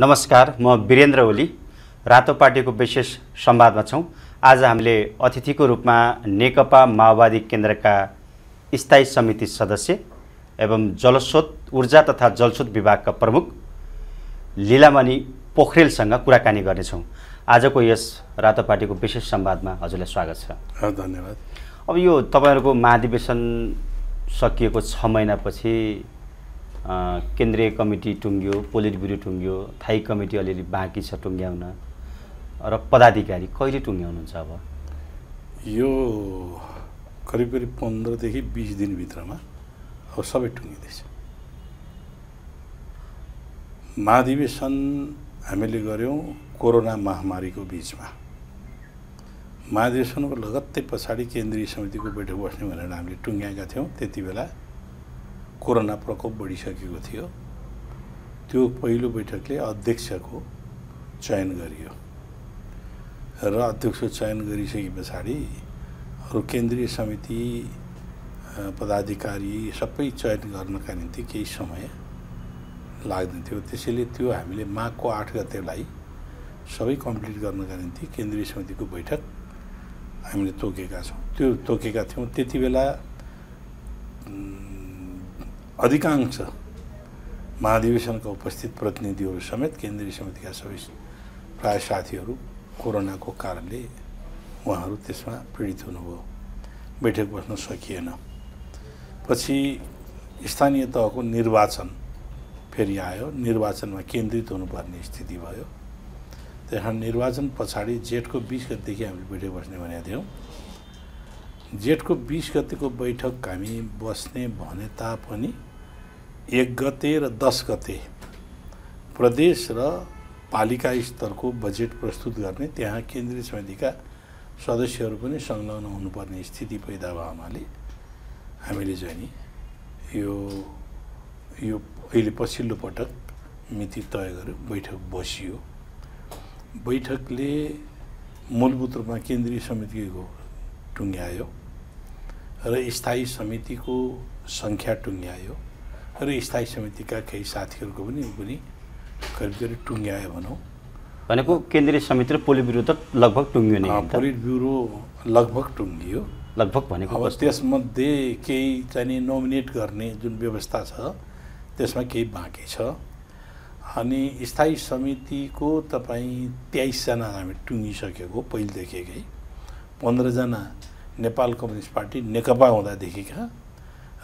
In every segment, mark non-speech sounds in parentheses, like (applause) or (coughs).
नमस्कार म वीरेन्द्र ओली रातो पार्टीको विशेष संवादमा छौँ आज हामीले अतिथिको रूपमा नेकपा माओवादी केन्द्रका स्थायी समिति सदस्य एवं जलस्रोत ऊर्जा तथा जलस्रोत विभागका प्रमुख लीलामणि पोखरेलसँग कुराकानी गर्नेछौँ आजको यस रातो पार्टीको विशेष संवादमा हजुरलाई स्वागत छ धन्यवाद अब यो तपाईँहरूको महाधिवेशन सकिएको छ महिनापछि केन्द्रीय कमिटी टुङ्ग्यो पोलिट ब्युरो टुङ्ग्यो थाई कमिटी अलिअलि बाँकी छ टुङ्ग्याउन र पदाधिकारी कहिले टुङ्ग्याउनुहुन्छ अब यो करिब करिब पन्ध्रदेखि बिस दिनभित्रमा अब सबै टुङ्गिँदैछ महाधिवेशन हामीले गऱ्यौँ कोरोना महामारीको बिचमा महाधिवेशनको लगत्तै पछाडि केन्द्रीय समितिको बैठक बस्ने भनेर हामीले टुङ्ग्याएका थियौँ त्यति बेला कोरोना प्रकोप बढिसकेको थियो त्यो पहिलो बैठकले अध्यक्षको चयन गरियो र अध्यक्ष चयन गरिसके पछाडि अरू केन्द्रीय समिति पदाधिकारी सबै चयन गर्नका निम्ति केही समय लाग्ने थियो त्यसैले त्यो हामीले माघको आठ गतेलाई सबै कम्प्लिट गर्नका निम्ति केन्द्रीय समितिको बैठक हामीले तोकेका छौँ त्यो तोकेका थियौँ त्यति बेला अधिकांश महाधिवेशनका उपस्थित प्रतिनिधिहरू समेत केन्द्रीय समितिका सबै प्राय साथीहरू कोरोनाको कारणले उहाँहरू त्यसमा पीडित हुनुभयो बैठक बस्न सकिएन पछि स्थानीय तहको निर्वाचन फेरि आयो निर्वाचनमा केन्द्रित हुनुपर्ने स्थिति भयो त्यस कारण निर्वाचन पछाडि जेठको बिस गतिदेखि हामीले बैठक बस्ने भनेका थियौँ जेठको बिस गतेको बैठक हामी बस्ने भने तापनि एक गते र दस गते प्रदेश र पालिका स्तरको बजेट प्रस्तुत गर्ने त्यहाँ केन्द्रीय समितिका सदस्यहरू पनि संलग्न हुनुपर्ने स्थिति पैदा भयो हुनाले हामीले चाहिँ नि यो यो अहिले पछिल्लो पटक मिति तय गर्यो बैठक बसियो बैठकले मूलभूत रूपमा केन्द्रीय समितिको टुङ्ग्यायो र स्थायी समितिको सङ्ख्या टुङ्ग्यायो र स्थायी समितिका केही साथीहरूको पनि पनि करिब करिब टुङ्ग्यायो भनौँ भनेको केन्द्रीय समिति र पोलिट ब्युरो त लगभग टुङ्गियो नि पोलिट ब्युरो लगभग टुङ्गियो लगभग भनेको अब त्यसमध्ये केही चाहिँ नोमिनेट गर्ने जुन व्यवस्था छ त्यसमा केही बाँकी छ अनि स्थायी समितिको तपाईँ तेइसजना हामी टुङ्गिसकेको पहिलेदेखिकै पन्ध्रजना नेपाल कम्युनिस्ट पार्टी नेकपा हुँदादेखिका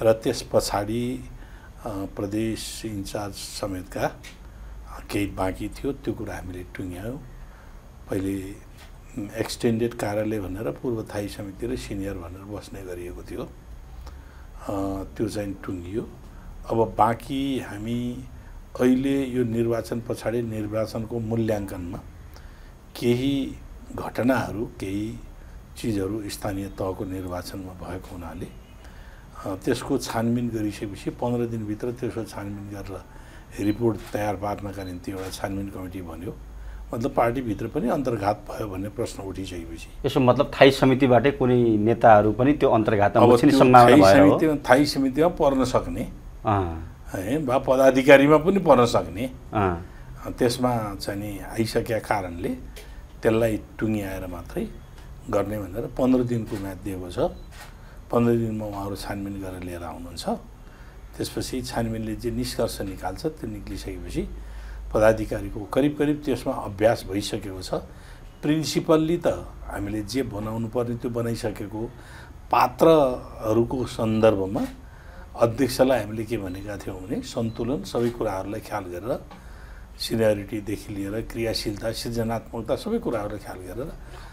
र त्यस पछाडि प्रदेश इन्चार्ज समेतका केही बाँकी थियो त्यो कुरा हामीले टुङ्ग्यायौँ पहिले एक्सटेन्डेड कार्यालय भनेर पूर्व थाई समिति र सिनियर भनेर बस्ने गरिएको थियो त्यो चाहिँ टुङ्गियो अब बाँकी हामी अहिले यो निर्वाचन पछाडि निर्वाचनको मूल्याङ्कनमा केही घटनाहरू केही चिजहरू स्थानीय तहको निर्वाचनमा भएको हुनाले त्यसको छानबिन गरिसकेपछि पन्ध्र दिनभित्र त्यसको छानबिन गरेर रिपोर्ट तयार पार्नका निम्ति एउटा छानबिन कमिटी भन्यो मतलब पार्टीभित्र पनि अन्तर्घात भयो भन्ने प्रश्न उठिसकेपछि यसो मतलब थाई समितिबाटै कुनै नेताहरू पनि त्यो अन्तर्घात थाई समितिमा पर्न सक्ने है वा पदाधिकारीमा पनि पर्न सक्ने त्यसमा चाहिँ नि आइसकेका कारणले त्यसलाई टुङ्ग्याएर मात्रै गर्ने भनेर पन्ध्र दिनको म्याद दिएको छ पन्ध्र दिनमा उहाँहरू छानबिन गरेर लिएर आउनुहुन्छ त्यसपछि छानबिनले जे निष्कर्ष निकाल्छ त्यो निक्लिसकेपछि पदाधिकारीको करिब करिब त्यसमा अभ्यास भइसकेको छ प्रिन्सिपल्ली त हामीले जे बनाउनु पर्ने त्यो बनाइसकेको पात्रहरूको सन्दर्भमा अध्यक्षलाई हामीले के भनेका थियौँ भने सन्तुलन सबै कुराहरूलाई ख्याल गरेर सिनियरिटीदेखि लिएर क्रियाशीलता सृजनात्मकता सबै कुराहरू ख्याल गरेर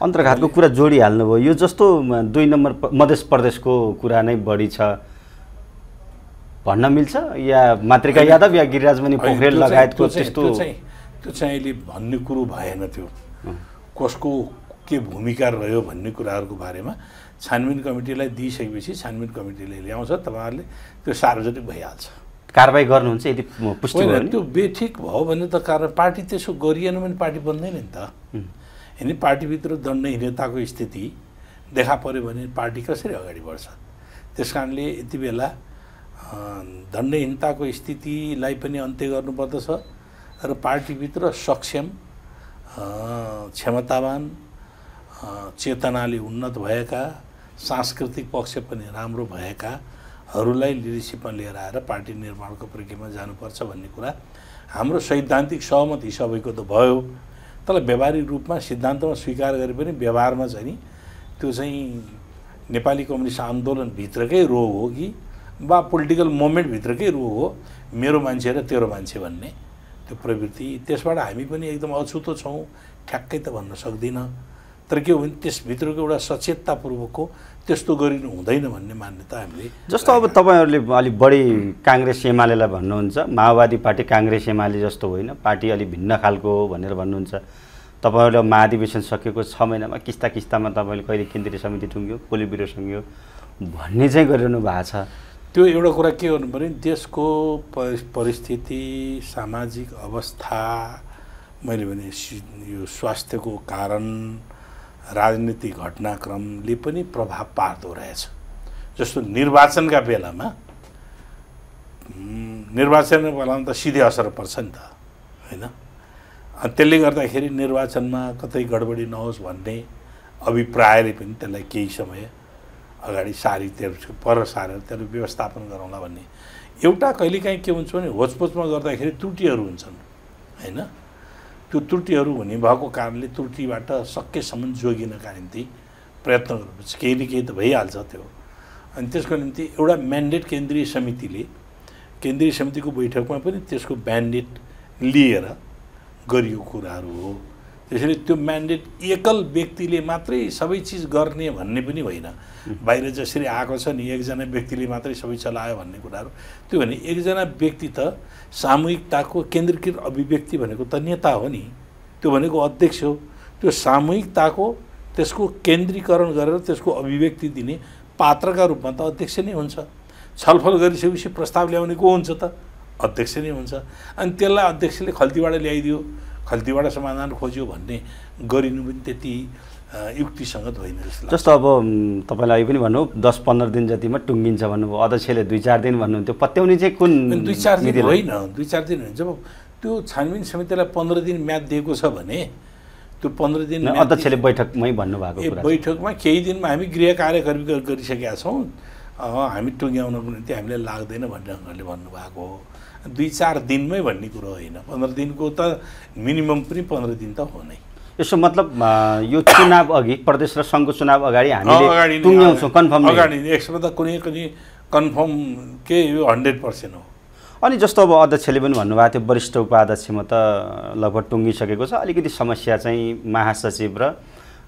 अन्तर्घातको कुरा जोडिहाल्नुभयो यो जस्तो दुई नम्बर मध्य प्रदेशको कुरा नै बढी छ भन्न मिल्छ या मातृका यादव या गिरिराजमणि पोखरेल लगायतको त्यस्तो त्यो चाहिँ अहिले भन्ने कुरो भएन त्यो कसको के भूमिका रह्यो भन्ने कुराहरूको बारेमा छानबिन कमिटीलाई दिइसकेपछि छानबिन कमिटीले ल्याउँछ तपाईँहरूले त्यो सार्वजनिक भइहाल्छ कारवाही गर्नुहुन्छ यदि पुष्टि त्यो बेठिक भयो भने त कार पार्टी त्यसो गरिएन भने पार्टी बन्दैन नि त होइन पार्टीभित्र दण्डहीनताको स्थिति देखा पऱ्यो भने पार्टी कसरी अगाडि बढ्छ त्यस कारणले यति बेला दण्डहीनताको स्थितिलाई पनि अन्त्य गर्नुपर्दछ र पार्टीभित्र सक्षम क्षमतावान चेतनाले उन्नत भएका सांस्कृतिक पक्ष पनि राम्रो भएका हरूलाई लिडरसिपमा लिएर आएर पार्टी निर्माणको प्रक्रियामा जानुपर्छ भन्ने कुरा हाम्रो सैद्धान्तिक सहमति सबैको त भयो तर व्यावहारिक रूपमा सिद्धान्तमा स्वीकार गरे पनि व्यवहारमा चाहिँ नि त्यो चाहिँ नेपाली कम्युनिस्ट आन्दोलनभित्रकै रोग हो कि वा पोलिटिकल मोमेन्टभित्रकै रोग हो मेरो मान्छे र तेरो मान्छे भन्ने त्यो प्रवृत्ति त्यसबाट हामी पनि एकदम अछुतो छौँ ठ्याक्कै त भन्न सक्दिनँ तर के हो भने त्यसभित्रको एउटा सचेततापूर्वकको त्यस्तो गरिनु हुँदैन भन्ने मान्यता हामीले जस्तो अब तपाईँहरूले अलिक बढी काङ्ग्रेस एमालेलाई भन्नुहुन्छ माओवादी पार्टी काङ्ग्रेस एमाले जस्तो होइन पार्टी अलिक भिन्न खालको हो भनेर भन्नुहुन्छ तपाईँहरूले महाधिवेशन सकेको छ महिनामा किस्ता किस्तामा तपाईँले कहिले केन्द्रीय समिति टुङ्ग्यो पोलिट ब्युरो टुङ्ग्यो भन्ने चाहिँ गरिरहनु भएको छ त्यो एउटा कुरा के गर्नु पऱ्यो भने देशको परिस्थिति सामाजिक अवस्था मैले भने यो स्वास्थ्यको कारण राजनीतिक घटनाक्रमले पनि प्रभाव पार्दो रहेछ जस्तो निर्वाचनका बेलामा निर्वाचनको बेलामा त सिधै असर पर्छ नि त होइन त्यसले गर्दाखेरि निर्वाचनमा कतै गडबडी नहोस् भन्ने अभिप्रायले पनि त्यसलाई केही समय अगाडि सारी त्यो पर सारेर त्यसलाई व्यवस्थापन गरौँला भन्ने एउटा कहिलेकाहीँ के हुन्छ भने होचपोचमा गर्दाखेरि त्रुटिहरू हुन्छन् होइन त्यो त्रुटिहरू हुने भएको कारणले त्रुटिबाट सकेसम्म जोगिनका निम्ति प्रयत्न गर्नुपर्छ केही न केही त भइहाल्छ त्यो अनि त्यसको निम्ति एउटा म्यान्डेट केन्द्रीय समितिले केन्द्रीय समितिको बैठकमा पनि त्यसको ब्यान्डेट लिएर गरियो कुराहरू हो त्यसैले त्यो म्यान्डेट एकल व्यक्तिले मात्रै सबै चिज गर्ने भन्ने पनि होइन बाहिर जसरी आएको छ नि एकजना व्यक्तिले मात्रै सबै चलायो भन्ने कुराहरू त्यो भने एकजना व्यक्ति त सामूहिकताको केन्द्रीकृत अभिव्यक्ति भनेको त नेता हो नि त्यो भनेको अध्यक्ष हो त्यो सामूहिकताको त्यसको केन्द्रीकरण गरेर त्यसको अभिव्यक्ति दिने पात्रका रूपमा त अध्यक्ष नै हुन्छ छलफल गरिसकेपछि प्रस्ताव ल्याउने को हुन्छ त अध्यक्ष नै हुन्छ अनि त्यसलाई अध्यक्षले खल्तीबाट ल्याइदियो खल्तीबाट समाधान खोज्यो भन्ने गरिनु पनि त्यति युक्तिसङ्गत होइन जस्तो जस्तो अब तपाईँलाई पनि भन्नु दस पन्ध्र दिन जतिमा टुङ्गिन्छ भन्नुभयो अध्यक्षले दुई चार दिन भन्नुहुन्थ्यो पत्याउने चाहिँ कुन दुई चार दिन होइन दुई चार दिन हुन्छ जब त्यो छानबिन समितिलाई पन्ध्र दिन म्याद दिएको छ भने त्यो पन्ध्र दिन अध्यक्षले बैठकमै भन्नुभएको बैठकमा केही दिनमा हामी गृह कार्यकर्मी गरिसकेका छौँ हामी टुङ्ग्याउनको निम्ति हामीलाई लाग्दैन भन्ने ढङ्गले भन्नुभएको हो दुई चार दिनमै भन्ने कुरो होइन पन्ध्र दिनको त मिनिमम पनि पन्ध्र दिन त हो नै यसो मतलब यो चुनाव अघि प्रदेश र सङ्घको चुनाव अगाडि हामीले कन्फर्म अगाडि यसमा त कुनै कुनै कन्फर्म के यो हन्ड्रेड पर्सेन्ट हो अनि जस्तो अब अध्यक्षले पनि भन्नुभएको थियो वरिष्ठ उपाध्यक्षमा त लगभग टुङ्गिसकेको छ अलिकति समस्या चाहिँ महासचिव र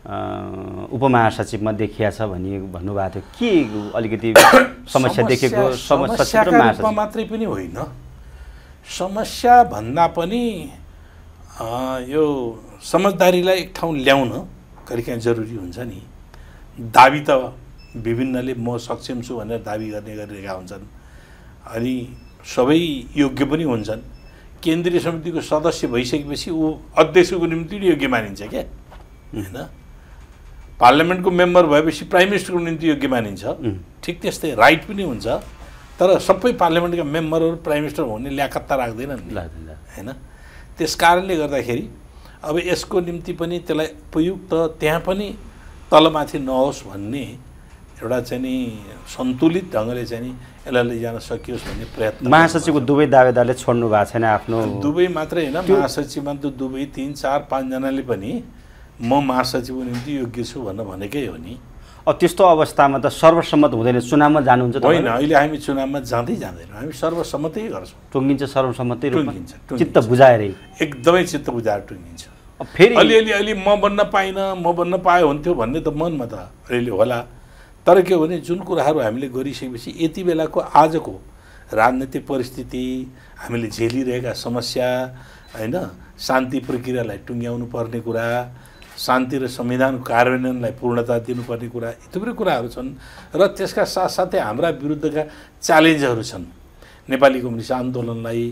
उपमहासचिवमा देखिया छ भनि भन्नुभएको थियो के अलिकति (coughs) समस्या देखेको समस्या मात्रै पनि होइन समस्या भन्दा पनि यो समझदारीलाई एक ठाउँ ल्याउन कहिलेकाहीँ जरुरी हुन्छ नि दाबी त विभिन्नले म सक्षम छु भनेर दाबी गर्ने गरिरहेका हुन्छन् अनि सबै योग्य पनि हुन्छन् केन्द्रीय समितिको सदस्य भइसकेपछि ऊ अध्यक्षको निम्ति योग्य मानिन्छ क्या होइन पार्लियामेन्टको मेम्बर भएपछि प्राइम मिनिस्टरको निम्ति योग्य मानिन्छ ठिक त्यस्तै राइट पनि हुन्छ तर सबै पार्लियामेन्टका मेम्बरहरू प्राइम मिनिस्टर हुने ल्याकत्ता राख्दैनन् होइन त्यस कारणले गर्दाखेरि अब यसको निम्ति पनि त्यसलाई उपयुक्त त्यहाँ पनि तलमाथि नहोस् भन्ने एउटा चाहिँ नि सन्तुलित ढङ्गले चाहिँ नि यसलाई लैजान सकियोस् भन्ने प्रयत्न महासचिवको दुवै दावेदारले छोड्नु भएको छैन आफ्नो दुवै मात्रै होइन महासचिवमा त दुवै तिन चार पाँचजनाले पनि म महासचिवको निम्ति योग्य छु भनेर भनेकै हो नि अब त्यस्तो अवस्थामा त सर्वसम्मत हुँदैन चुनावमा जानुहुन्छ होइन अहिले हामी चुनावमा जाँदै जाँदैनौँ हामी सर्वसम्मतै गर्छौँ टुङ्गिन्छ सर्वसम्मतै टुङ्गिन्छ चित्त बुझाएरै एकदमै चित्त बुझाएर टुङ्गिन्छ फेरि अलिअलि अलि म बन्न पाइनँ म बन्न पाएँ हुन्थ्यो भन्ने त मनमा त अलिअलि होला तर के हो भने जुन कुराहरू हामीले गरिसकेपछि यति बेलाको आजको राजनैतिक परिस्थिति हामीले झेलिरहेका समस्या होइन शान्ति प्रक्रियालाई टुङ्ग्याउनु पर्ने कुरा शान्ति र संविधानको कार्यान्वयनलाई पूर्णता दिनुपर्ने कुरा थुप्रै कुराहरू छन् र त्यसका साथसाथै हाम्रा विरुद्धका च्यालेन्जहरू छन् नेपाली कम्युनिस्ट आन्दोलनलाई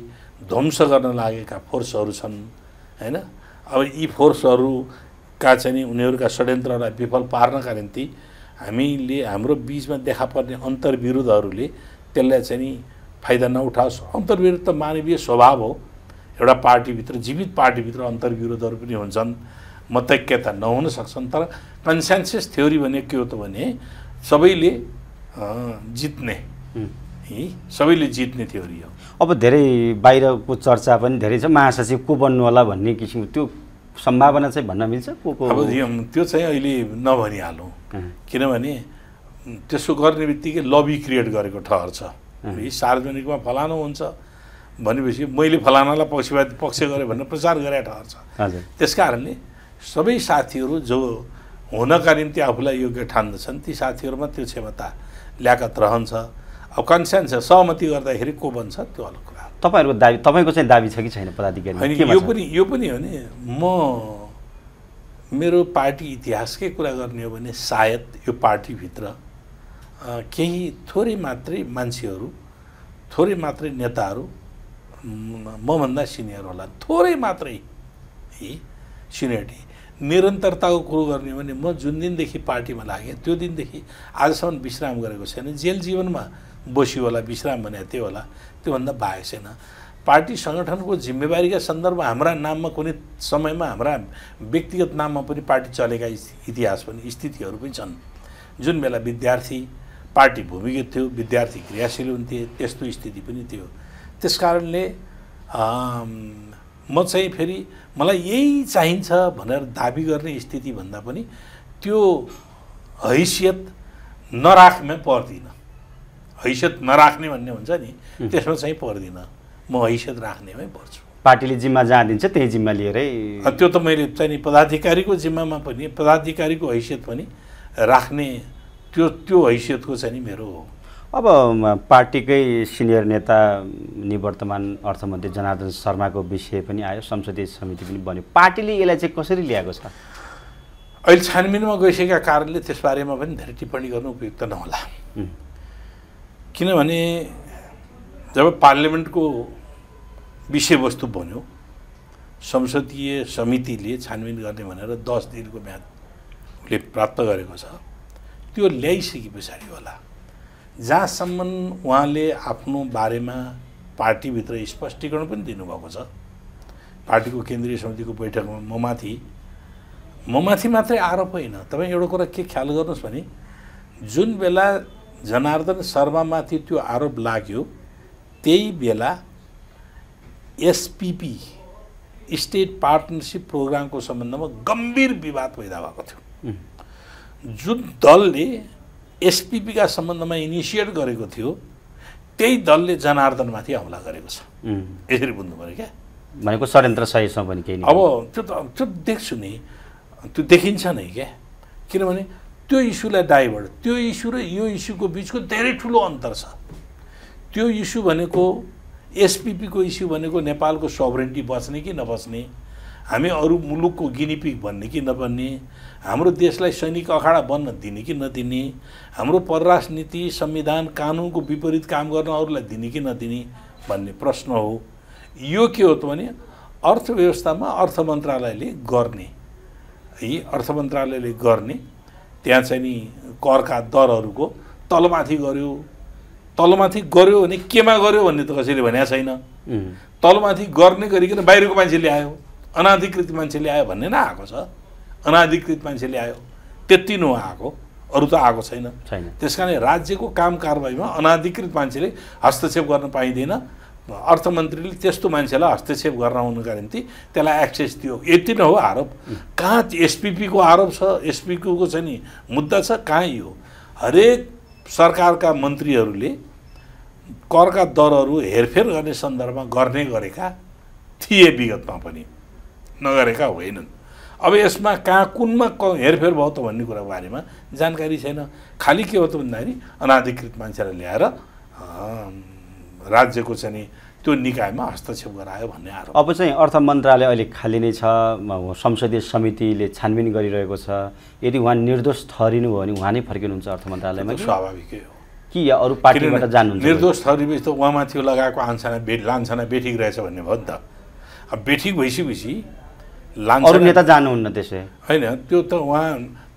ध्वंस गर्न लागेका फोर्सहरू छन् होइन अब यी फोर्सहरूका चाहिँ उनीहरूका षड्यन्त्रलाई विफल पार्नका निम्ति हामीले हाम्रो बिचमा देखा पर्ने अन्तर्विरोधहरूले त्यसलाई चाहिँ फाइदा नउठाओस् अन्तर्विरोध त मानवीय स्वभाव हो एउटा पार्टीभित्र जीवित पार्टीभित्र अन्तर्विरोधहरू पनि हुन्छन् मतैक्यता नहुन सक्छन् तर कन्सेन्सियस थ्योरी भने के हो त भने सबैले जित्ने सबैले जित्ने थ्योरी हो अब धेरै बाहिरको चर्चा पनि धेरै छ महासचिव को बन्नु होला भन्ने किसिमको त्यो सम्भावना चाहिँ भन्न मिल्छ को को अब त्यो चाहिँ अहिले नभनिहालौँ किनभने त्यसो गर्ने बित्तिकै लबी क्रिएट गरेको ठहर छ सार्वजनिकमा फलानु हुन्छ भनेपछि मैले फलानालाई पक्षवाद पक्ष गरेँ भनेर प्रचार गरे ठहर छ त्यस कारणले सबै साथीहरू जो हुनका निम्ति आफूलाई योग्य ठान्दछन् ती साथीहरूमा त्यो क्षमता ल्याकत रहन्छ अब कन्सेन्स सहमति गर्दाखेरि को बन्छ त्यो अलग कुरा तपाईँहरूको दाबी तपाईँको चाहिँ दाबी छ कि छैन पदाधिकारी होइन यो पनि यो पनि हो नि म मेरो पार्टी इतिहासकै कुरा गर्ने हो भने सायद यो पार्टीभित्र केही थोरै मात्रै मान्छेहरू थोरै मात्रै नेताहरू मभन्दा सिनियर होला थोरै मात्रै सिनियरिटी निरन्तरताको कुरो गर्ने हो भने म जुन दिनदेखि पार्टीमा लागेँ त्यो दिनदेखि आजसम्म विश्राम गरेको छैन जेल जीवनमा बस्यो होला विश्राम भने त्यो होला त्योभन्दा बाहेक छैन पार्टी सङ्गठनको जिम्मेवारीका सन्दर्भ हाम्रा नाममा कुनै समयमा हाम्रा व्यक्तिगत नाममा पनि पार्टी चलेका इतिहास पनि स्थितिहरू पनि छन् जुन बेला विद्यार्थी पार्टी भूमिगत थियो विद्यार्थी क्रियाशील हुन्थे त्यस्तो स्थिति पनि थियो त्यस कारणले म चाहिँ फेरि मलाई यही चाहिन्छ भनेर दाबी गर्ने स्थिति भन्दा पनि त्यो हैसियत नराख्न पर्दिनँ हैसियत नराख्ने भन्ने हुन्छ नि त्यसमा चाहिँ पर्दिनँ म हैसियत राख्नेमै पर्छु पार्टीले जिम्मा जहाँ दिन्छ त्यही जिम्मा लिएरै त्यो त मैले चाहिँ नि पदाधिकारीको जिम्मामा पनि पदाधिकारीको हैसियत पनि राख्ने त्यो त्यो हैसियतको चाहिँ नि मेरो हो अब पार्टीकै सिनियर नेता निवर्तमान अर्थमन्त्री जनार्दन शर्माको विषय पनि आयो संसदीय समिति पनि बन्यो पार्टीले यसलाई चाहिँ कसरी ल्याएको छ अहिले छानबिनमा गइसकेका कारणले त्यसबारेमा पनि धेरै टिप्पणी गर्नु उपयुक्त नहोला किनभने जब पार्लियामेन्टको विषयवस्तु बन्यो संसदीय समितिले छानबिन गर्ने भनेर दस दिनको म्याद उसले प्राप्त गरेको छ त्यो ल्याइसके पछाडि होला जहाँसम्म उहाँले आफ्नो बारेमा पार्टीभित्र स्पष्टीकरण पनि दिनुभएको छ पार्टीको केन्द्रीय समितिको बैठकमा म माथि म माथि मात्रै आरोप होइन तपाईँ एउटा कुरा के ख्याल गर्नुहोस् भने जुन बेला जनार्दन शर्मामाथि त्यो आरोप लाग्यो त्यही बेला एसपिपी स्टेट पार्टनरसिप प्रोग्रामको सम्बन्धमा गम्भीर विवाद पैदा भएको थियो जुन दलले एसपिपीका सम्बन्धमा इनिसिएट गरेको थियो त्यही दलले जनार्दनमाथि हमला गरेको छ यसरी बुझ्नु पऱ्यो क्या भनेको षड्यन्त्र सहीसँग पनि केही अब त्यो त त्यो देख्छु नि त्यो देखिन्छ नै क्या किनभने त्यो इस्युलाई डाइभर्ट त्यो इस्यु र यो इस्युको बिचको धेरै ठुलो अन्तर छ त्यो इस्यु भनेको एसपिपीको इस्यु भनेको नेपालको सोभरेन्टी बस्ने कि नबस्ने हामी अरू मुलुकको गिनिपिक भन्ने कि नभन्ने हाम्रो देशलाई सैनिक अखाडा बन्न दिने कि नदिने हाम्रो परराष्ट्र नीति संविधान कानुनको विपरीत काम गर्न अरूलाई दिने कि नदिने भन्ने प्रश्न हो यो के हो त भने अर्थव्यवस्थामा अर्थ मन्त्रालयले गर्ने यी अर्थ मन्त्रालयले गर्ने त्यहाँ चाहिँ नि करका दरहरूको तलमाथि गर्यो तलमाथि गर्यो भने केमा गर्यो भन्ने त कसैले भनेको छैन तलमाथि गर्ने गरिकन बाहिरको मान्छे ल्यायो अनाधिकृत मान्छे ल्यायो भन्ने नै आएको छ अनाधिकृत मान्छेले आयो त्यति नै आएको अरू त आएको छैन त्यस कारणले राज्यको काम कारवाहीमा अनाधिकृत मान्छेले हस्तक्षेप गर्न पाइँदैन अर्थमन्त्रीले त्यस्तो मान्छेलाई हस्तक्षेप गर्न आउनुका निम्ति त्यसलाई एक्सेस दियो यति नै हो आरोप कहाँ एसपिपीको आरोप छ एसपिपीको चाहिँ नि मुद्दा छ कहाँ यो हरेक सरकारका मन्त्रीहरूले करका दरहरू हेरफेर गर्ने सन्दर्भमा गर्ने गरेका थिए विगतमा पनि नगरेका होइनन् अब यसमा कहाँ कुनमा क हेरफेर भयो त भन्ने कुरा बारेमा जानकारी छैन खालि के हो त भन्दाखेरि अनाधिकृत मान्छेलाई ल्याएर राज्यको चाहिँ त्यो निकायमा हस्तक्षेप गरायो भन्ने आरोप अब चाहिँ अर्थ मन्त्रालय अहिले खाली नै छ संसदीय समितिले छानबिन गरिरहेको छ यदि उहाँ निर्दोष ठहरिनु भयो भने उहाँ नै फर्किनुहुन्छ अर्थ मन्त्रालयमा स्वाभाविकै हो कि या अरू पार्टीबाट जानुहुन्छ निर्दोष ठहरिएपछि त उहाँमाथि लगाएको आन्सना बेठ लान्छना बेठिक रहेछ भन्ने भयो नि त अब बेठिक भइसकेपछि अरू नेता जानुहुन्न त्यसै होइन त्यो त उहाँ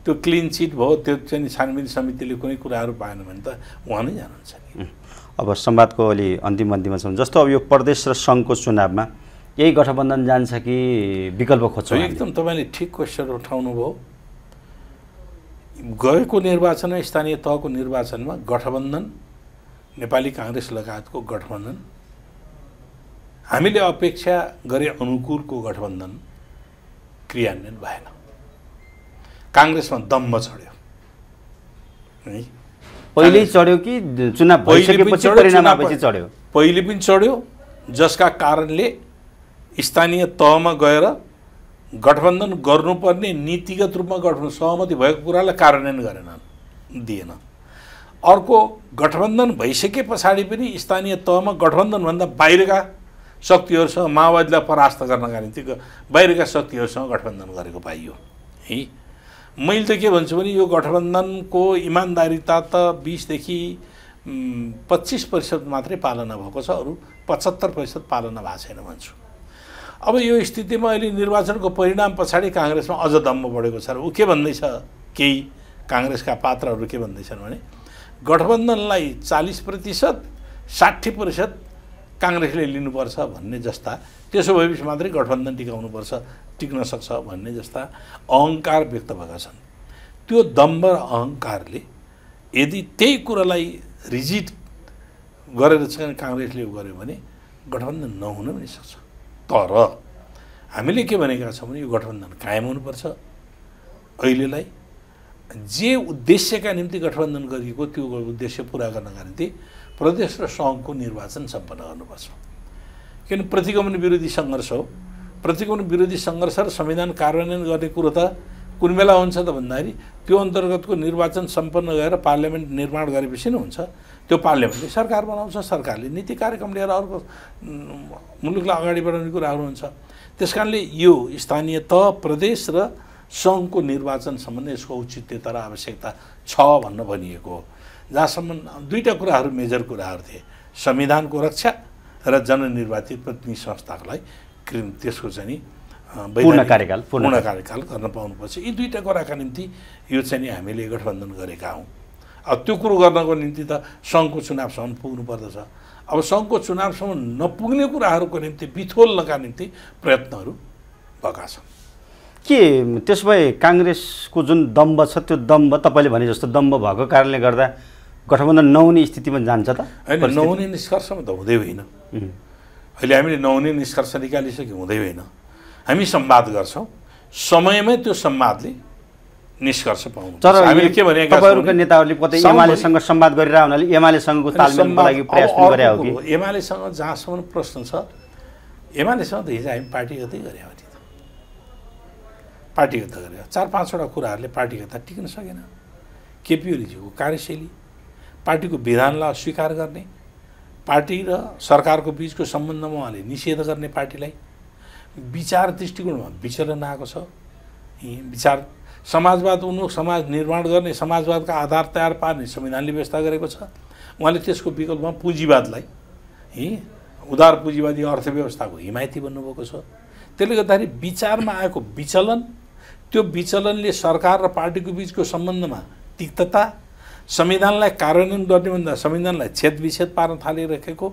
त्यो क्लिन चिट भयो त्यो चाहिँ छानबिन समितिले कुनै कुराहरू पाएन भने त उहाँ नै जानुहुन्छ नि अब संवादको अलि अन्तिम अन्तिममा छौँ जस्तो अब यो प्रदेश र सङ्घको चुनावमा यही गठबन्धन जान्छ कि विकल्प खोज्छ एकदम तपाईँले ठिक क्वेसन उठाउनुभयो गएको निर्वाचन स्थानीय तहको निर्वाचनमा गठबन्धन नेपाली काङ्ग्रेस लगायतको गठबन्धन हामीले अपेक्षा गरे अनुकूलको गठबन्धन क्रियान्वयन भएन काङ्ग्रेसमा दम्ब चढ्यो है पहिले चढ्यो कि चुनाव चढ्यो पहिले पनि चढ्यो जसका कारणले स्थानीय तहमा गएर गठबन्धन गर्नुपर्ने नीतिगत रूपमा गठबन्धन सहमति भएको कुरालाई कार्यान्वयन गरेनन् दिएन अर्को गठबन्धन भइसके पछाडि पनि स्थानीय तहमा गठबन्धनभन्दा बाहिरका शक्तिहरूसँग माओवादीलाई परास्त गर्नका निम्ति बाहिरका शक्तिहरूसँग गठबन्धन गरेको पाइयो है मैले त के भन्छु भने यो गठबन्धनको इमान्दारिता त बिसदेखि पच्चिस प्रतिशत मात्रै पालना भएको छ अरू पचहत्तर प्रतिशत पालना भएको छैन भन्छु अब यो स्थितिमा अहिले निर्वाचनको परिणाम पछाडि काङ्ग्रेसमा अझ दम्ब बढेको छ र ऊ के भन्दैछ केही काङ्ग्रेसका पात्रहरू के भन्दैछन् भने गठबन्धनलाई चालिस प्रतिशत साठी प्रतिशत काङ्ग्रेसले लिनुपर्छ भन्ने जस्ता त्यसो भएपछि मात्रै गठबन्धन टिकाउनुपर्छ टिक्न सक्छ भन्ने जस्ता अहङ्कार व्यक्त भएका छन् त्यो दम्ब र अहङ्कारले यदि त्यही कुरालाई रिजिट गरेर चाहिँ काङ्ग्रेसले उयो गर्यो भने गठबन्धन नहुन पनि सक्छ तर हामीले के भनेका छौँ भने यो गठबन्धन कायम हुनुपर्छ अहिलेलाई जे उद्देश्यका निम्ति गठबन्धन गरिएको त्यो उद्देश्य पुरा गर्नका निम्ति प्रदेश र सङ्घको निर्वाचन सम्पन्न गर्नुपर्छ किन प्रतिगमन विरोधी सङ्घर्ष हो प्रतिगमन विरोधी सङ्घर्ष र संविधान कार्यान्वयन गर्ने कुरो त कुन बेला हुन्छ त भन्दाखेरि त्यो अन्तर्गतको निर्वाचन सम्पन्न गरेर पार्लियामेन्ट निर्माण गरेपछि नै हुन्छ त्यो पार्लियामेन्टले सरकार बनाउँछ सरकारले नीति कार्यक्रम लिएर अर्को मुलुकलाई अगाडि बढाउने कुराहरू हुन्छ त्यस कारणले यो स्थानीय तह प्रदेश र सङ्घको निर्वाचन सम्बन्धी यसको औचित्यता र आवश्यकता छ भन्न भनिएको हो जहाँसम्म दुईवटा कुराहरू मेजर कुराहरू थिए संविधानको रक्षा र जननिर्वाचित प्रतिनिधि संस्थाहरूलाई कृ त्यसको चाहिँ पूर्ण कार्यकाल पूर्ण कार्यकाल गर्न पाउनुपर्छ यी दुईवटा कुराका निम्ति यो चाहिँ नि हामीले गठबन्धन गरेका हौँ अब त्यो कुरो गर्नको निम्ति त सङ्घको चुनावसम्म पुग्नु पर्दछ अब सङ्घको चुनावसम्म नपुग्ने कुराहरूको निम्ति बिथोल्नका निम्ति प्रयत्नहरू भएका छन् के त्यसो भए काङ्ग्रेसको जुन दम्ब छ त्यो दम्ब तपाईँले भने जस्तो दम्ब भएको कारणले गर्दा गठबन्धन नहुने स्थितिमा जान्छ त होइन नहुने निष्कर्षमा त हुँदै होइन अहिले हामीले नहुने निष्कर्ष निकालिसक्यो हुँदै होइन हामी संवाद गर्छौँ समयमै त्यो संवादले निष्कर्ष पाउनु तर हामीले के भने तपाईँहरूको नेताहरूले कतै एमालेसँग संवाद गरिरह हुनाले एमालेसँगको तालमेलको लागि प्रयास गरे हो कि एमालेसँग जहाँसम्म प्रश्न छ एमालेसँग त हिजो हामी पार्टीगतै गरे हो नि त पार्टीगत गरे चार पाँचवटा कुराहरूले पार्टीगत टिक्न सकेन केपी ओलीजीको कार्यशैली पार्टीको विधानलाई अस्वीकार गर्ने पार्टी र सरकारको बिचको सम्बन्धमा उहाँले निषेध गर्ने पार्टीलाई विचार दृष्टिकोणमा विचलन आएको छ विचार समाजवाद उन्मुख समाज निर्माण गर्ने समाजवादका आधार तयार पार्ने संविधानले व्यवस्था गरेको छ उहाँले त्यसको विकल्पमा पुँजीवादलाई उदार पुँजीवादी अर्थव्यवस्थाको हिमायती भन्नुभएको छ त्यसले गर्दाखेरि विचारमा आएको विचलन त्यो विचलनले सरकार र पार्टीको बिचको सम्बन्धमा तिक्तता संविधानलाई कार्यान्वयन गर्नेभन्दा संविधानलाई छेदविच्छेद पार्न थालिरहेको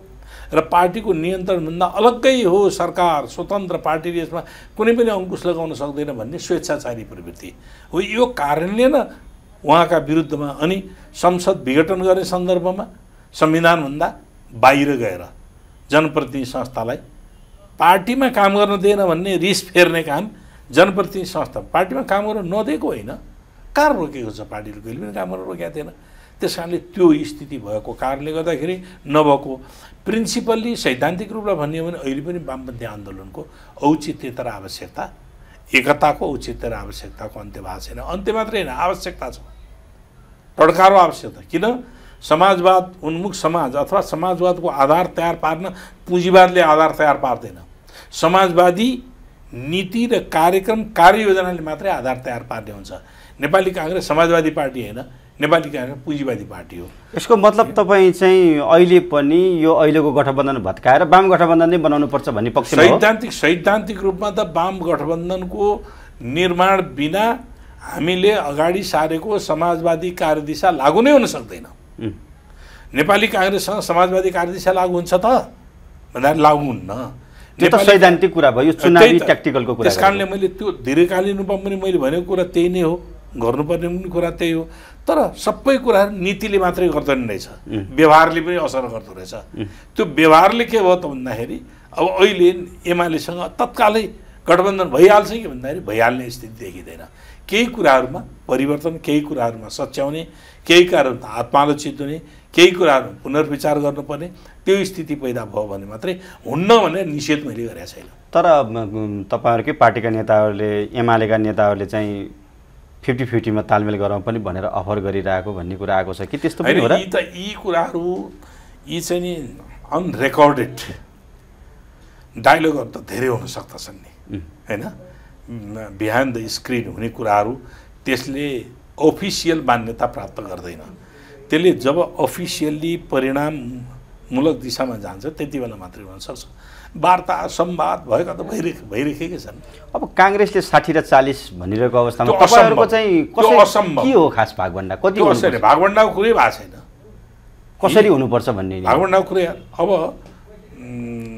र पार्टीको नियन्त्रणभन्दा अलग्गै हो सरकार स्वतन्त्र पार्टीले यसमा कुनै पनि अङ्कुश लगाउन सक्दैन भन्ने स्वेच्छाचारी प्रवृत्ति हो यो कारणले न उहाँका विरुद्धमा अनि संसद विघटन गर्ने सन्दर्भमा संविधानभन्दा बाहिर गएर जनप्रतिनिधि संस्थालाई पार्टीमा काम गर्न दिएन भन्ने रिस फेर्ने काम जनप्रतिनिधि संस्था पार्टीमा काम गर्न नदिएको होइन कहाँ रोकेको छ पार्टीले कहिले पनि काम गर्न रोकेको थिएन त्यस कारणले त्यो स्थिति भएको कारणले गर्दाखेरि नभएको प्रिन्सिपल्ली सैद्धान्तिक रूपलाई भनियो भने अहिले पनि वामपन्थी आन्दोलनको औचित्य र आवश्यकता एकताको औचित्य र आवश्यकताको अन्त्य भएको छैन अन्त्य मात्रै होइन आवश्यकता छ टड्कारो आवश्यकता किन समाजवाद उन्मुख समाज अथवा समाजवादको आधार तयार पार्न पुँजीवादले आधार तयार पार्दैन समाजवादी नीति र कार्यक्रम कार्ययोजनाले मात्रै आधार तयार पार्ने हुन्छ नेपाली काङ्ग्रेस समाजवादी पार्टी होइन नेपाली काङ्ग्रेस पुँजीवादी पार्टी हो यसको मतलब तपाईँ चाहिँ अहिले पनि यो अहिलेको गठबन्धन भत्काएर वाम गठबन्धन नै बनाउनु पर्छ भन्ने पक्ष सैद्धान्तिक सैद्धान्तिक रूपमा त वाम गठबन्धनको निर्माण बिना हामीले अगाडि सारेको समाजवादी कार्यदिशा लागु नै हुन सक्दैन नेपाली काङ्ग्रेससँग समाजवादी कार्यदिशा लागु हुन्छ त भन्दा लागु हुन्न त्यो त सैद्धान्तिक कुरा भयो चुनावी ट्याक्टिकलको कुरा त्यस कारणले मैले त्यो दीर्घकालीन रूपमा पनि मैले भनेको कुरा त्यही नै हो गर्नुपर्ने पनि कुरा त्यही हो तर सबै कुरा नीतिले मात्रै गर्दैन रहेछ व्यवहारले पनि असर गर्दो रहेछ त्यो व्यवहारले के भयो त भन्दाखेरि अब अहिले एमालेसँग तत्कालै गठबन्धन भइहाल्छ कि भन्दाखेरि भइहाल्ने स्थिति देखिँदैन केही कुराहरूमा परिवर्तन केही कुराहरूमा सच्याउने केही कुराहरूमा आत्मालोचित हुने केही कुराहरू पुनर्विचार गर्नुपर्ने त्यो स्थिति पैदा भयो भने मात्रै हुन्न भनेर निषेध मैले गरेको छैन तर तपाईँहरूकै पार्टीका नेताहरूले एमालेका नेताहरूले चाहिँ फिफ्टी फिफ्टीमा तालमेल गराउँ पनि भनेर अफर गरिरहेको भन्ने कुरा आएको छ कि त्यस्तो पनि हो यी त यी कुराहरू यी चाहिँ नि अनरेकर्डेड डायलगहरू त धेरै हुन सक्दछन् नि होइन बिहान द स्क्रिन हुने कुराहरू त्यसले अफिसियल मान्यता प्राप्त गर्दैन त्यसले जब अफिसियल्ली परिणाममूलक दिशामा जान्छ त्यति बेला मात्रै हुनसक्छ वार्ता संवाद भएका त भइरहे भइरहेकै छन् अब काङ्ग्रेसले साठी र चालिस भनिरहेको अवस्थामा तपाईँहरूको चाहिँ के हो खास भागभन्डा कति कसरी भागभन्डाको कुरै भएको छैन कसरी हुनुपर्छ भन्ने भागभन्डाको कुरै अब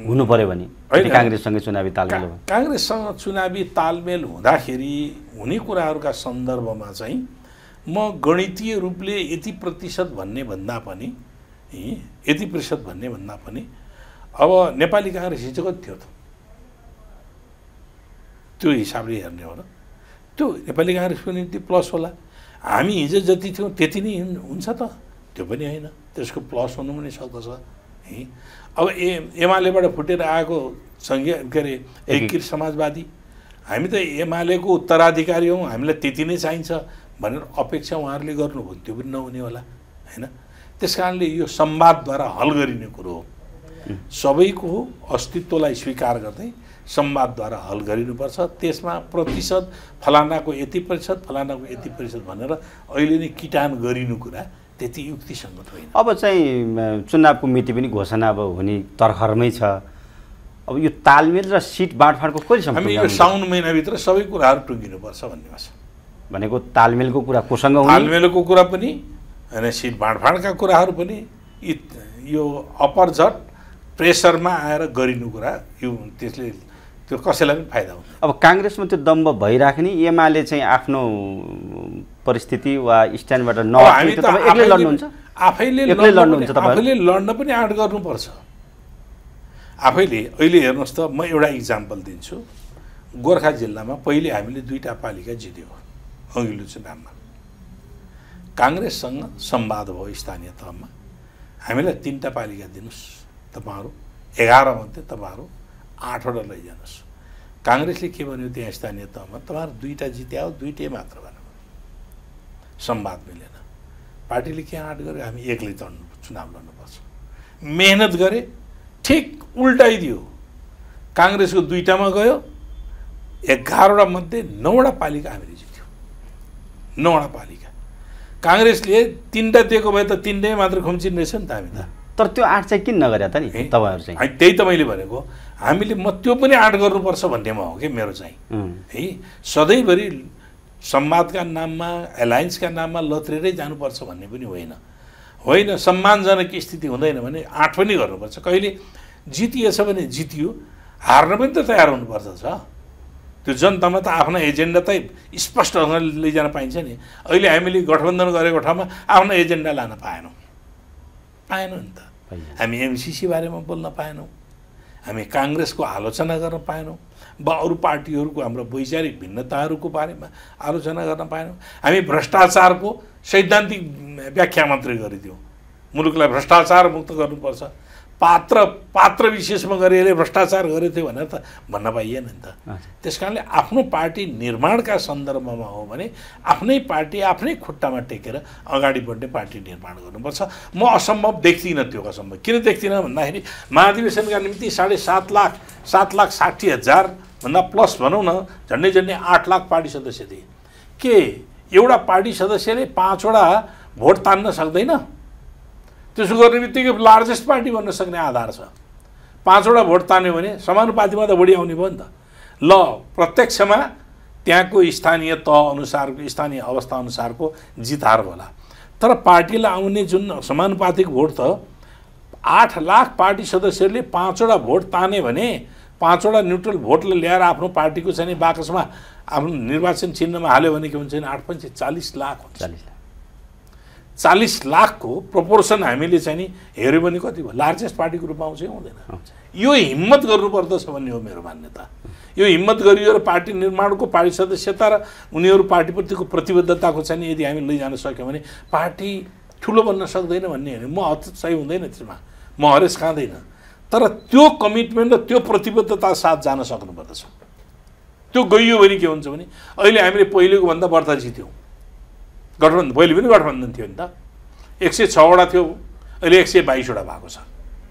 हुनु पऱ्यो भने काङ्ग्रेससँगै चुनावी तालमेल काङ्ग्रेससँग चुनावी तालमेल हुँदाखेरि हुने कुराहरूका सन्दर्भमा चाहिँ म गणितीय रूपले यति प्रतिशत भन्ने भन्दा पनि यति प्रतिशत भन्ने भन्दा पनि अब नेपाली काङ्ग्रेस हिजो कति थियो त त्यो हिसाबले हेर्ने हो र त्यो नेपाली काङ्ग्रेसको निम्ति प्लस होला हामी हिजो जति थियौँ त्यति नै हुन्छ त त्यो पनि होइन त्यसको प्लस हुनु पनि सक्दछ है अब ए एमालेबाट फुटेर आएको सङ्घीय के अरे एकीकृत समाजवादी हामी त एमालेको उत्तराधिकारी हौँ हामीलाई त्यति नै चाहिन्छ भनेर अपेक्षा उहाँहरूले गर्नुभयो त्यो पनि नहुने होला होइन त्यस कारणले यो संवादद्वारा हल गरिने कुरो हो सबैको अस्तित्वलाई स्वीकार गर्दै संवादद्वारा हल गरिनुपर्छ त्यसमा प्रतिशत फलानाको यति प्रतिशत फलानाको यति प्रतिशत भनेर अहिले नै किटान गरिनु कुरा त्यति युक्तिसङ्गत होइन अब चाहिँ चुनावको मिति पनि घोषणा अब हुने तर्खरमै छ अब यो तालमेल र सिट बाँडफाँडको कहिलेसम्म हामी यो साउन महिनाभित्र सबै कुराहरू टुङ्गिनुपर्छ भन्नेमा छ भनेको तालमेलको कुरा कोसँग तालमेलको कुरा पनि होइन सिट बाँडफाँडका कुराहरू पनि यो अपरझट प्रेसरमा आएर गरिनु कुरा यो त्यसले त्यो कसैलाई पनि फाइदा हुन्छ अब काङ्ग्रेसमा त्यो दम्ब भइराख्ने एमाले चाहिँ आफ्नो परिस्थिति वा स्ट्यान्डबाट लड्नुहुन्छ आफैले लड्नुहुन्छ आफैले लड्न पनि आँट गर्नुपर्छ आफैले अहिले हेर्नुहोस् त म एउटा इक्जाम्पल दिन्छु गोर्खा जिल्लामा पहिले हामीले दुईवटा पालिका जित्यो अघिल्लो चुनावमा काङ्ग्रेससँग संवाद भयो स्थानीय तहमा हामीलाई तिनवटा पालिका दिनुहोस् तपाईँहरू एघारमध्ये तपाईँहरू आठवटा लैजानुहोस् काङ्ग्रेसले के भन्यो त्यहाँ स्थानीय तहमा तपाईँहरू दुईवटा जित्या हो दुइटै मात्र भन्यो संवाद मिलेन पार्टीले के आँट गर्यो हामी एक्लै चढ्नु चुनाव लड्नुपर्छ मेहनत गरे ठिक उल्टाइदियो काङ्ग्रेसको दुईवटामा गयो एघारवटा मध्ये नौवटा पालिका हामीले जित्यौँ नौवटा पालिका काङ्ग्रेसले तिनवटा दिएको भए त तिनटै मात्र खुम्चिँदैछ नि त हामी त तर त्यो आँट चाहिँ किन नगरे त नि तपाईँहरू चाहिँ त्यही त मैले भनेको हामीले म त्यो पनि आँट गर्नुपर्छ भन्नेमा हो कि मेरो चाहिँ है सधैँभरि सम्वादका नाममा एलायन्सका नाममा लत्रेरै जानुपर्छ भन्ने पनि होइन होइन सम्मानजनक स्थिति हुँदैन भने आँट पनि गर्नुपर्छ कहिले जितिएछ भने जितियो हार्न पनि त तयार हुनुपर्दछ त्यो जनतामा त आफ्नो एजेन्डा त ढङ्गले लैजान पाइन्छ नि अहिले हामीले गठबन्धन गरेको ठाउँमा आफ्नो एजेन्डा लान पाएनौँ पाएनौँ नि त हामी एमसिसी बारेमा बोल्न पाएनौँ हामी काङ्ग्रेसको आलोचना गर्न पाएनौँ वा अरू पार्टीहरूको हाम्रो वैचारिक भिन्नताहरूको बारेमा आलोचना गर्न पाएनौँ हामी भ्रष्टाचारको सैद्धान्तिक व्याख्या मात्रै गरिदियौँ मुलुकलाई भ्रष्टाचार मुक्त गर्नुपर्छ पात्र पात्र विशेषमा गरेर यसले भ्रष्टाचार गरेको थियो भनेर त भन्न पाइएन नि त त्यस कारणले आफ्नो पार्टी निर्माणका सन्दर्भमा हो भने आफ्नै पार्टी आफ्नै खुट्टामा टेकेर अगाडि बढ्ने पार्टी निर्माण गर्नुपर्छ म असम्भव देख्दिनँ त्यो असम्भव किन देख्दिनँ भन्दाखेरि महाधिवेशनका निम्ति साढे सात लाख सात लाख साठी हजारभन्दा प्लस भनौँ न झन्डै झन्डै आठ लाख पार्टी सदस्य थिए के एउटा पार्टी सदस्यले पाँचवटा भोट तान्न सक्दैन त्यसो गर्ने बित्तिकै लार्जेस्ट पार्टी भन्न सक्ने आधार छ पाँचवटा भोट तान्यो भने समानुपातिमा त बढी आउने भयो नि त ल प्रत्यक्षमा त्यहाँको स्थानीय तह अनुसारको स्थानीय अवस्थाअनुसारको जित हार होला तर पार्टीलाई आउने जुन समानुपातिक भोट त आठ लाख पार्टी सदस्यहरूले पाँचवटा भोट ताने भने पाँचवटा न्युट्रल भोटले ल्याएर आफ्नो पार्टीको चाहिँ बाकसमा आफ्नो निर्वाचन चिन्हमा हाल्यो भने के हुन्छ भने आठ पञ्चे चालिस लाख हुन्छ चालिस लाख चालिस लाखको प्रपोर्सन हामीले चाहिँ नि हेऱ्यो भने कति भयो लार्जेस्ट पार्टीको रूपमा आउँछ हुँदैन यो हिम्मत गर्नुपर्दछ भन्ने हो मेरो मान्यता यो हिम्मत गरियो र पार्टी निर्माणको पार्टी सदस्यता र उनीहरू पार्टीप्रतिको प्रतिबद्धताको चाहिँ यदि हामी लैजान सक्यौँ भने पार्टी ठुलो बन्न सक्दैन भन्ने होइन म सही हुँदैन त्यसमा म हरेस खाँदैन तर त्यो कमिटमेन्ट र त्यो प्रतिबद्धता साथ जान सक्नुपर्दछ त्यो गइयो भने के हुन्छ भने अहिले हामीले पहिलेको भन्दा बढ्ता जित्यौँ गठबन्धन पहिले पनि गठबन्धन थियो नि त एक सय छवटा थियो अहिले एक सय बाइसवटा भएको छ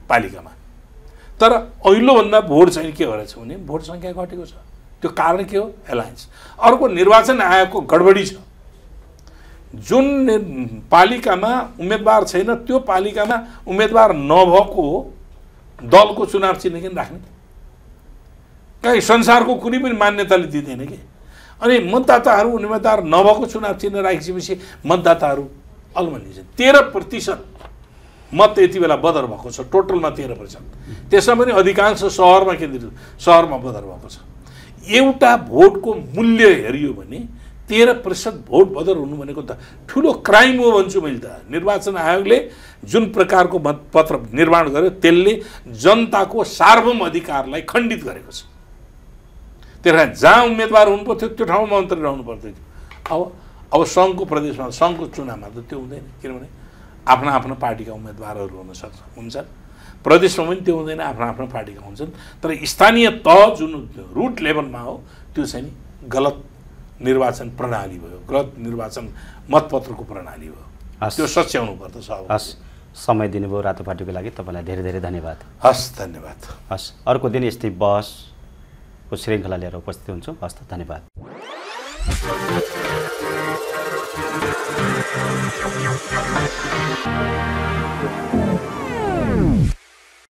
पालिकामा तर अहिलोभन्दा भोट चाहिँ के गरेको छ भने भोट सङ्ख्या घटेको छ त्यो कारण के हो एलायन्स अर्को निर्वाचन आयोगको गडबडी छ जुन पालिकामा उम्मेदवार छैन त्यो पालिकामा उम्मेदवार नभएको दलको चुनाव चिन्ह किन राख्ने कहीँ संसारको कुनै पनि मान्यताले दिँदैन कि अनि मतदाताहरू उम्मेद्वार नभएको चुनाव चिन्ह राखिसकेपछि मतदाताहरू अल्मलिन्छन् तेह्र प्रतिशत मत यति बेला बदर भएको छ टोटलमा तेह्र प्रतिशत त्यसमा पनि अधिकांश सहरमा केन्द्रित सहरमा बदर भएको छ एउटा भोटको मूल्य हेरियो भने तेह्र प्रतिशत भोट बदर हुनु भनेको त ठुलो क्राइम हो भन्छु मैले त निर्वाचन आयोगले जुन प्रकारको मतपत्र निर्माण गर्यो त्यसले जनताको सार्वभौम अधिकारलाई खण्डित गरेको छ त्यस कारण जहाँ उम्मेदवार पर्थ्यो त्यो ठाउँमा मन्त्री रहनु पर्थ्यो अब अब सङ्घको प्रदेशमा सङ्घको चुनावमा त त्यो हुँदैन किनभने आफ्ना आफ्ना पार्टीका उम्मेदवारहरू हुनसक्छ हुन्छन् प्रदेशमा पनि त्यो हुँदैन आफ्नो आफ्नो पार्टीका हुन्छन् तर स्थानीय तह जुन रुट लेभलमा हो त्यो चाहिँ नि गलत निर्वाचन प्रणाली भयो गलत निर्वाचन मतपत्रको प्रणाली भयो त्यो सच्याउनु पर्दछ हस् समय दिनुभयो रातो पार्टीको लागि तपाईँलाई धेरै धेरै धन्यवाद हस् धन्यवाद हस् अर्को दिन यस्तै बस को श्रृङ्खला लिएर उपस्थित हुन्छौँ हस्त धन्यवाद